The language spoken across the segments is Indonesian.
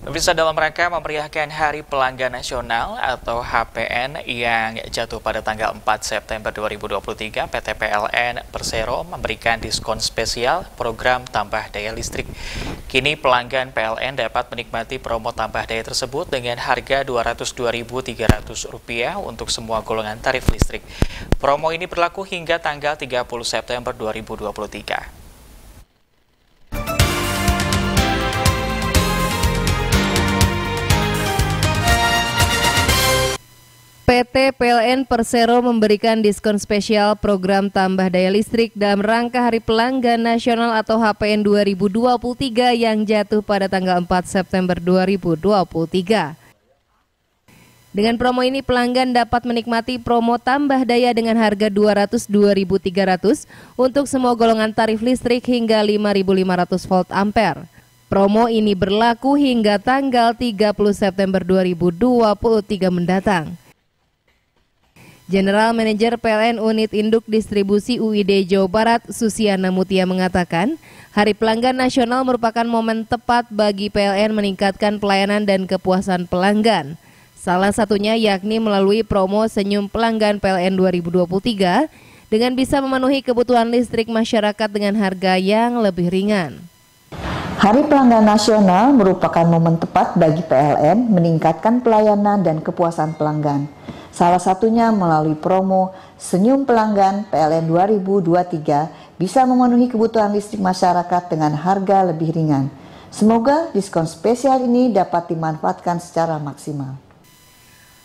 Pemirsa dalam rangka memeriahkan Hari Pelanggan Nasional atau HPN yang jatuh pada tanggal 4 September 2023, PT PLN Persero memberikan diskon spesial program tambah daya listrik. Kini pelanggan PLN dapat menikmati promo tambah daya tersebut dengan harga Rp202.300 untuk semua golongan tarif listrik. Promo ini berlaku hingga tanggal 30 September 2023. PT PLN Persero memberikan diskon spesial program tambah daya listrik dalam rangka Hari Pelanggan Nasional atau HPN 2023 yang jatuh pada tanggal 4 September 2023. Dengan promo ini pelanggan dapat menikmati promo tambah daya dengan harga 202.300 untuk semua golongan tarif listrik hingga 5.500 volt ampere. Promo ini berlaku hingga tanggal 30 September 2023 mendatang. General Manager PLN Unit Induk Distribusi UID Jawa Barat, Susiana Mutia mengatakan, Hari Pelanggan Nasional merupakan momen tepat bagi PLN meningkatkan pelayanan dan kepuasan pelanggan. Salah satunya yakni melalui promo Senyum Pelanggan PLN 2023 dengan bisa memenuhi kebutuhan listrik masyarakat dengan harga yang lebih ringan. Hari Pelanggan Nasional merupakan momen tepat bagi PLN meningkatkan pelayanan dan kepuasan pelanggan. Salah satunya melalui promo Senyum Pelanggan PLN 2023 bisa memenuhi kebutuhan listrik masyarakat dengan harga lebih ringan. Semoga diskon spesial ini dapat dimanfaatkan secara maksimal.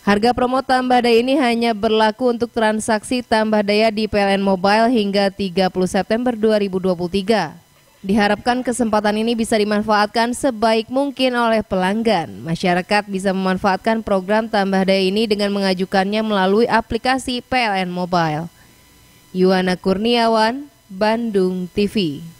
Harga promo tambah daya ini hanya berlaku untuk transaksi tambah daya di PLN Mobile hingga 30 September 2023. Diharapkan kesempatan ini bisa dimanfaatkan sebaik mungkin oleh pelanggan. Masyarakat bisa memanfaatkan program tambah daya ini dengan mengajukannya melalui aplikasi PLN Mobile. Yuana Kurniawan, Bandung TV.